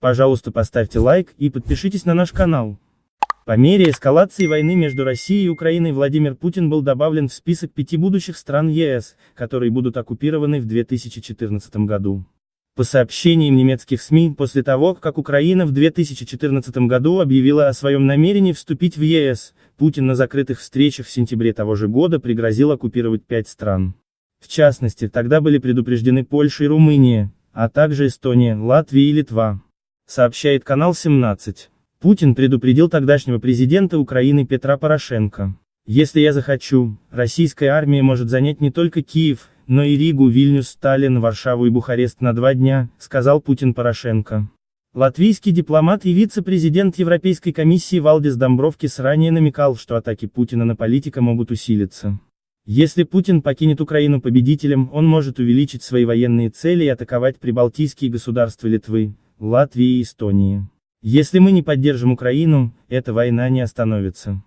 Пожалуйста, поставьте лайк и подпишитесь на наш канал. По мере эскалации войны между Россией и Украиной Владимир Путин был добавлен в список пяти будущих стран ЕС, которые будут оккупированы в 2014 году. По сообщениям немецких СМИ, после того, как Украина в 2014 году объявила о своем намерении вступить в ЕС, Путин на закрытых встречах в сентябре того же года пригрозил оккупировать пять стран. В частности, тогда были предупреждены Польша и Румыния, а также Эстония, Латвия и Литва сообщает канал 17. Путин предупредил тогдашнего президента Украины Петра Порошенко. Если я захочу, российская армия может занять не только Киев, но и Ригу, Вильнюс, Сталин, Варшаву и Бухарест на два дня, сказал Путин Порошенко. Латвийский дипломат и вице-президент Европейской комиссии Валдис Домбровкис ранее намекал, что атаки Путина на политика могут усилиться. Если Путин покинет Украину победителем, он может увеличить свои военные цели и атаковать прибалтийские государства Литвы, Латвии и Эстонии. Если мы не поддержим Украину, эта война не остановится.